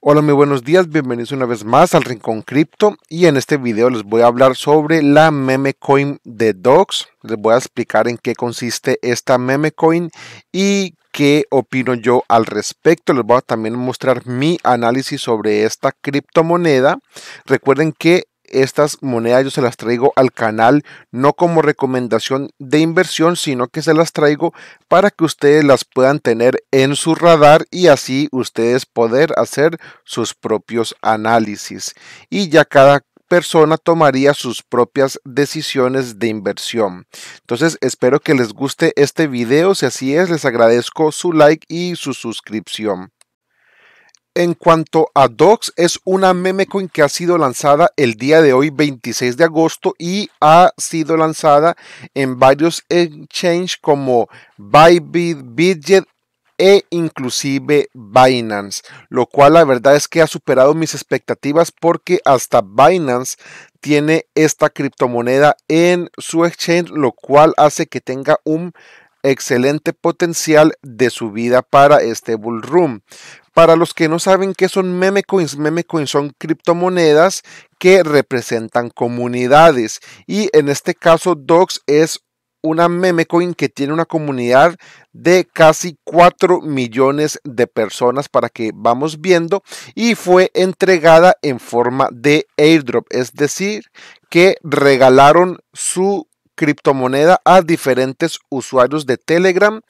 Hola, muy buenos días, bienvenidos una vez más al Rincón Cripto y en este video les voy a hablar sobre la meme coin de Docs. Les voy a explicar en qué consiste esta meme coin y qué opino yo al respecto. Les voy a también mostrar mi análisis sobre esta criptomoneda. Recuerden que estas monedas yo se las traigo al canal, no como recomendación de inversión, sino que se las traigo para que ustedes las puedan tener en su radar y así ustedes poder hacer sus propios análisis. Y ya cada persona tomaría sus propias decisiones de inversión. Entonces espero que les guste este video, si así es les agradezco su like y su suscripción en cuanto a Docs, es una meme coin que ha sido lanzada el día de hoy, 26 de agosto, y ha sido lanzada en varios exchanges como Bybit, Bidget e inclusive Binance, lo cual la verdad es que ha superado mis expectativas porque hasta Binance tiene esta criptomoneda en su exchange, lo cual hace que tenga un excelente potencial de subida para este bull Para los que no saben qué son meme coins, meme coins son criptomonedas que representan comunidades y en este caso Docs es una meme coin que tiene una comunidad de casi 4 millones de personas para que vamos viendo y fue entregada en forma de airdrop, es decir, que regalaron su criptomoneda a diferentes usuarios de Telegram,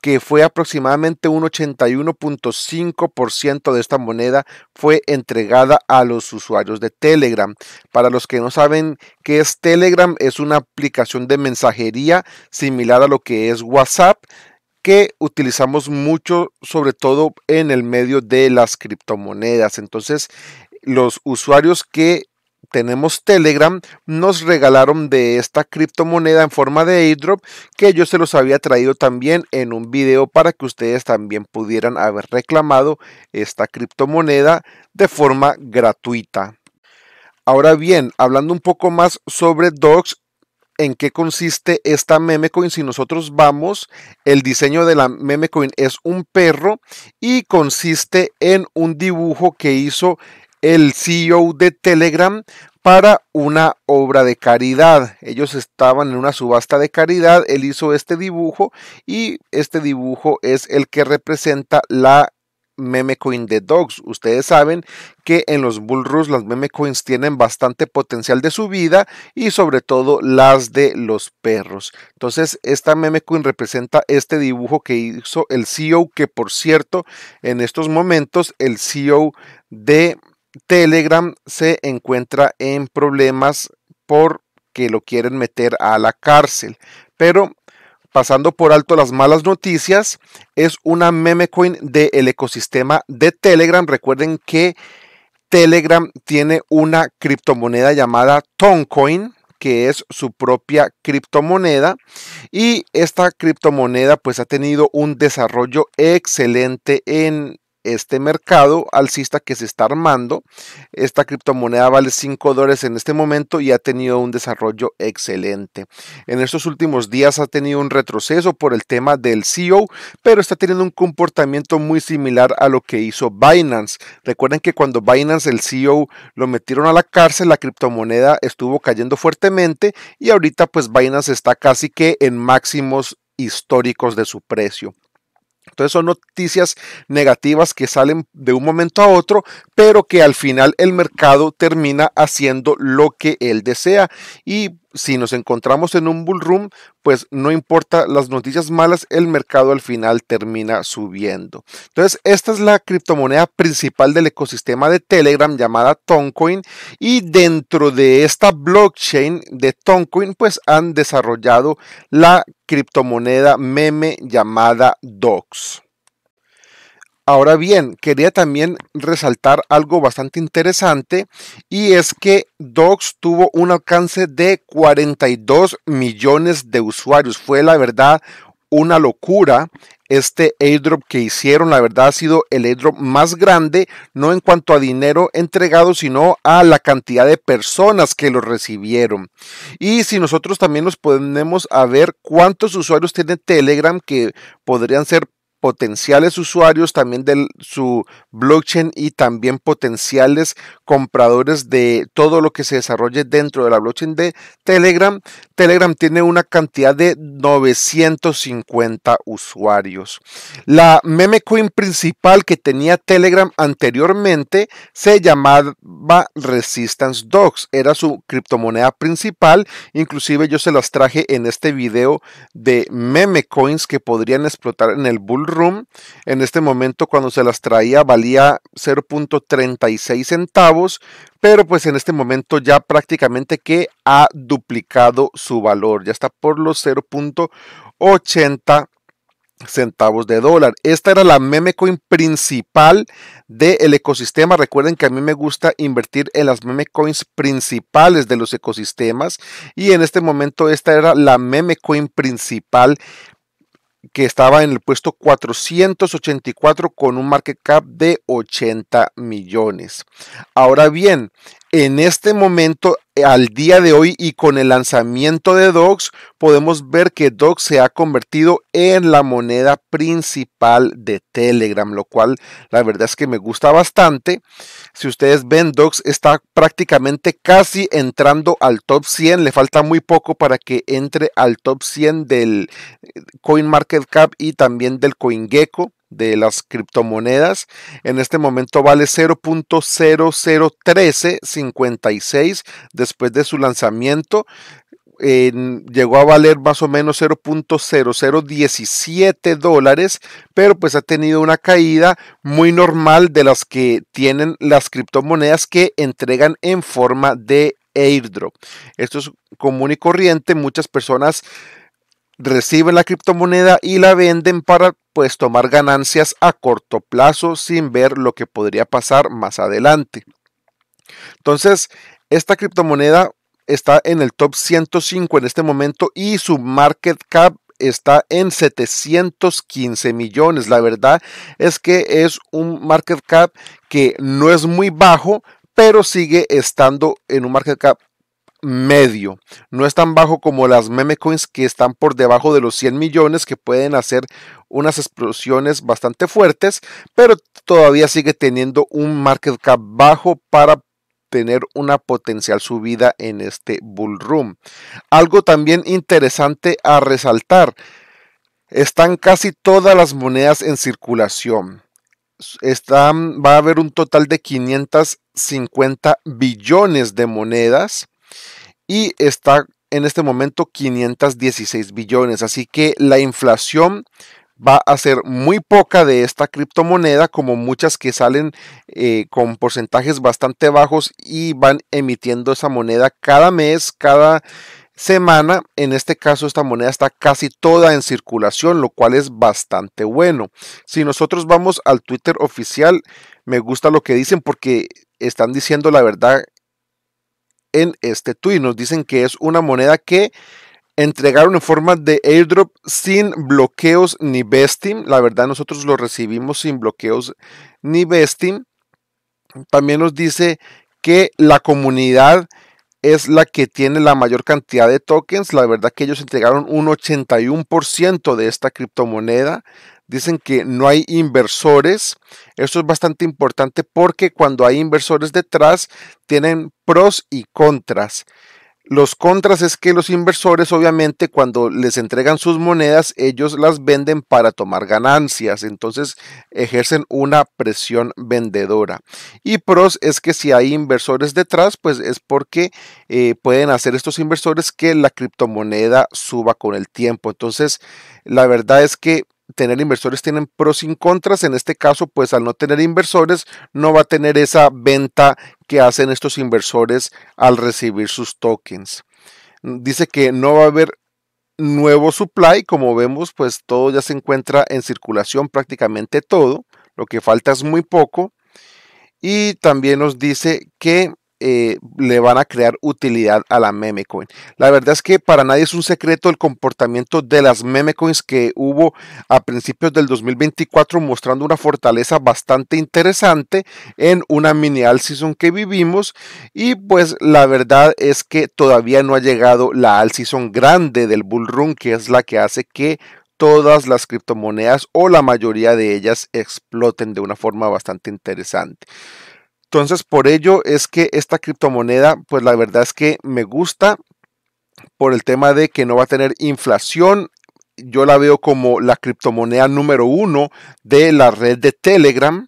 que fue aproximadamente un 81.5% de esta moneda fue entregada a los usuarios de Telegram. Para los que no saben qué es Telegram, es una aplicación de mensajería similar a lo que es WhatsApp que utilizamos mucho, sobre todo en el medio de las criptomonedas. Entonces, los usuarios que tenemos Telegram, nos regalaron de esta criptomoneda en forma de airdrop que yo se los había traído también en un video para que ustedes también pudieran haber reclamado esta criptomoneda de forma gratuita. Ahora bien, hablando un poco más sobre Docs, en qué consiste esta meme coin? Si nosotros vamos, el diseño de la meme coin es un perro y consiste en un dibujo que hizo el CEO de Telegram para una obra de caridad. Ellos estaban en una subasta de caridad, él hizo este dibujo y este dibujo es el que representa la meme coin de Dogs. Ustedes saben que en los bull las meme coins tienen bastante potencial de subida y sobre todo las de los perros. Entonces, esta meme coin representa este dibujo que hizo el CEO, que por cierto, en estos momentos el CEO de Telegram se encuentra en problemas porque lo quieren meter a la cárcel. Pero pasando por alto las malas noticias, es una meme coin del ecosistema de Telegram. Recuerden que Telegram tiene una criptomoneda llamada Toncoin que es su propia criptomoneda y esta criptomoneda pues ha tenido un desarrollo excelente en este mercado alcista que se está armando. Esta criptomoneda vale 5 dólares en este momento y ha tenido un desarrollo excelente. En estos últimos días ha tenido un retroceso por el tema del CEO, pero está teniendo un comportamiento muy similar a lo que hizo Binance. Recuerden que cuando Binance, el CEO, lo metieron a la cárcel, la criptomoneda estuvo cayendo fuertemente y ahorita pues Binance está casi que en máximos históricos de su precio. Entonces son noticias negativas que salen de un momento a otro, pero que al final el mercado termina haciendo lo que él desea. Y si nos encontramos en un bullroom, pues no importa las noticias malas, el mercado al final termina subiendo. Entonces, esta es la criptomoneda principal del ecosistema de Telegram llamada Toncoin y dentro de esta blockchain de Toncoin, pues han desarrollado la criptomoneda meme llamada Docs. Ahora bien, quería también resaltar algo bastante interesante y es que Docs tuvo un alcance de 42 millones de usuarios. Fue la verdad una locura este airdrop que hicieron. La verdad ha sido el airdrop más grande, no en cuanto a dinero entregado, sino a la cantidad de personas que lo recibieron. Y si nosotros también nos ponemos a ver cuántos usuarios tiene Telegram, que podrían ser potenciales usuarios también de su blockchain y también potenciales compradores de todo lo que se desarrolle dentro de la blockchain de Telegram. Telegram tiene una cantidad de 950 usuarios. La meme coin principal que tenía Telegram anteriormente se llamaba Resistance Dogs. Era su criptomoneda principal. Inclusive yo se las traje en este video de meme coins que podrían explotar en el bull en este momento cuando se las traía valía 0.36 centavos, pero pues en este momento ya prácticamente que ha duplicado su valor, ya está por los 0.80 centavos de dólar. Esta era la meme coin principal del ecosistema. Recuerden que a mí me gusta invertir en las meme coins principales de los ecosistemas y en este momento esta era la meme coin principal que estaba en el puesto 484 con un market cap de 80 millones. Ahora bien, en este momento al día de hoy y con el lanzamiento de DOCS podemos ver que DOCS se ha convertido en la moneda principal de Telegram, lo cual la verdad es que me gusta bastante. Si ustedes ven, DOCS está prácticamente casi entrando al top 100, le falta muy poco para que entre al top 100 del eh, CoinMarketCap y también del CoinGecko de las criptomonedas. En este momento vale 0.001356 después de su lanzamiento. llegó a valer más o menos 0.0017 dólares, pero pues ha tenido una caída muy normal de las que tienen las criptomonedas que entregan en forma de airdrop. Esto es común y corriente, muchas personas reciben la criptomoneda y la venden para pues tomar ganancias a corto plazo sin ver lo que podría pasar más adelante. Entonces, esta criptomoneda está en el top 105 en este momento y su market cap está en 715 millones. La verdad es que es un market cap que no es muy bajo, pero sigue estando en un market cap medio. No es tan bajo como las meme coins que están por debajo de los 100 millones que pueden hacer unas explosiones bastante fuertes, pero todavía sigue teniendo un market cap bajo para tener una potencial subida en este bull room. Algo también interesante a resaltar, están casi todas las monedas en circulación. Están, va a haber un total de 550 billones de monedas y está en este momento 516 billones. Así que la inflación va a ser muy poca de esta criptomoneda, como muchas que salen eh, con porcentajes bastante bajos y van emitiendo esa moneda cada mes, cada semana. En este caso, esta moneda está casi toda en circulación, lo cual es bastante bueno. Si nosotros vamos al Twitter oficial, me gusta lo que dicen porque están diciendo la verdad en este tweet. Nos dicen que es una moneda que entregaron en forma de airdrop sin bloqueos ni vesting. La verdad, nosotros lo recibimos sin bloqueos ni vesting. También nos dice que la comunidad es la que tiene la mayor cantidad de tokens. La verdad que ellos entregaron un 81% de esta criptomoneda. Dicen que no hay inversores. eso es bastante importante porque cuando hay inversores detrás tienen pros y contras. Los contras es que los inversores, obviamente, cuando les entregan sus monedas, ellos las venden para tomar ganancias, entonces ejercen una presión vendedora. Y pros es que si hay inversores detrás, pues es porque eh, pueden hacer estos inversores que la criptomoneda suba con el tiempo. Entonces, la verdad es que tener inversores tienen pros y contras. En este caso, pues al no tener inversores, no va a tener esa venta que hacen estos inversores al recibir sus tokens. Dice que no va a haber nuevo supply, como vemos, pues todo ya se encuentra en circulación, prácticamente todo. Lo que falta es muy poco. Y también nos dice que eh, le van a crear utilidad a la meme coin. La verdad es que para nadie es un secreto el comportamiento de las meme coins que hubo a principios del 2024 mostrando una fortaleza bastante interesante en una mini all season que vivimos y pues la verdad es que todavía no ha llegado la all season grande del bull run que es la que hace que todas las criptomonedas o la mayoría de ellas exploten de una forma bastante interesante. Entonces, por ello es que esta criptomoneda, pues la verdad es que me gusta por el tema de que no va a tener inflación. Yo la veo como la criptomoneda número uno de la red de Telegram,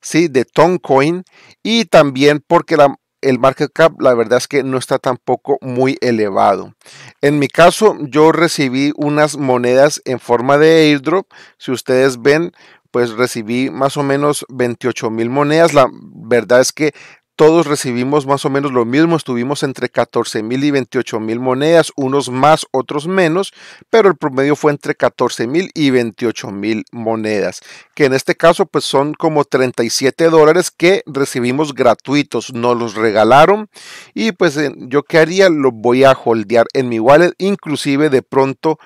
¿sí? de Toncoin, y también porque el market cap, la verdad es que no está tampoco muy elevado. En mi caso, yo recibí unas monedas en forma de airdrop. Si ustedes ven, pues recibí más o menos 28 mil monedas. La verdad es que todos recibimos más o menos lo mismo, estuvimos entre 14 mil y 28 mil monedas, unos más, otros menos, pero el promedio fue entre 14 mil y 28 mil monedas, que en este caso pues son como 37 dólares que recibimos gratuitos, No los regalaron y pues yo qué haría, Lo voy a holdear en mi wallet, inclusive de pronto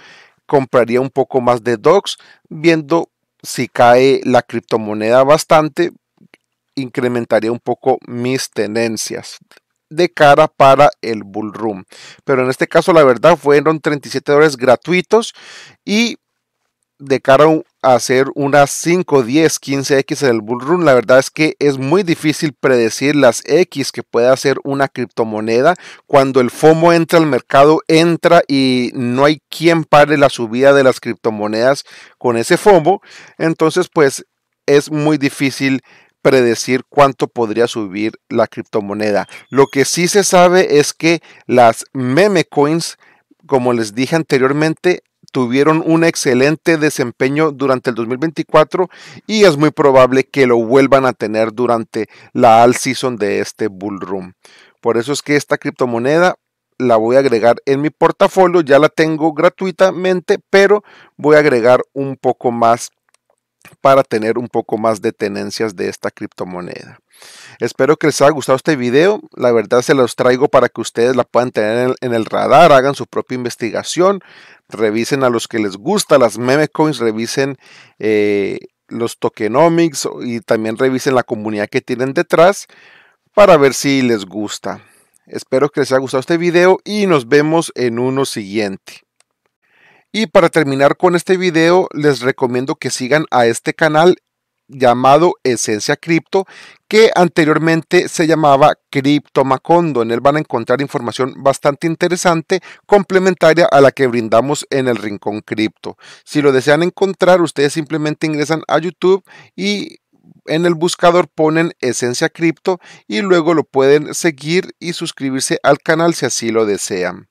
compraría un poco más de docs viendo si cae la criptomoneda bastante, incrementaría un poco mis tenencias de cara para el bull room. Pero en este caso, la verdad, fueron 37 dólares gratuitos y de cara a hacer unas 5, 10, 15X en el bull run, la verdad es que es muy difícil predecir las X que puede hacer una criptomoneda. Cuando el FOMO entra al mercado, entra y no hay quien pare la subida de las criptomonedas con ese FOMO. Entonces, pues es muy difícil predecir cuánto podría subir la criptomoneda. Lo que sí se sabe es que las meme coins, como les dije anteriormente, tuvieron un excelente desempeño durante el 2024 y es muy probable que lo vuelvan a tener durante la all season de este bull run. Por eso es que esta criptomoneda la voy a agregar en mi portafolio, ya la tengo gratuitamente, pero voy a agregar un poco más para tener un poco más de tenencias de esta criptomoneda. Espero que les haya gustado este video. La verdad se los traigo para que ustedes la puedan tener en el, radar, hagan su propia investigación, revisen a los que les gusta las meme coins, revisen eh, los tokenomics y también revisen la comunidad que tienen detrás para ver si les gusta. Espero que les haya gustado este video y nos vemos en uno siguiente. Y para terminar con este video, les recomiendo que sigan a este canal llamado Esencia Cripto, que anteriormente se llamaba Macondo. En él van a encontrar información bastante interesante, complementaria a la que brindamos en el Rincón Cripto. Si lo desean encontrar, ustedes simplemente ingresan a YouTube y en el buscador ponen Esencia Cripto y luego lo pueden seguir y suscribirse al canal si así lo desean.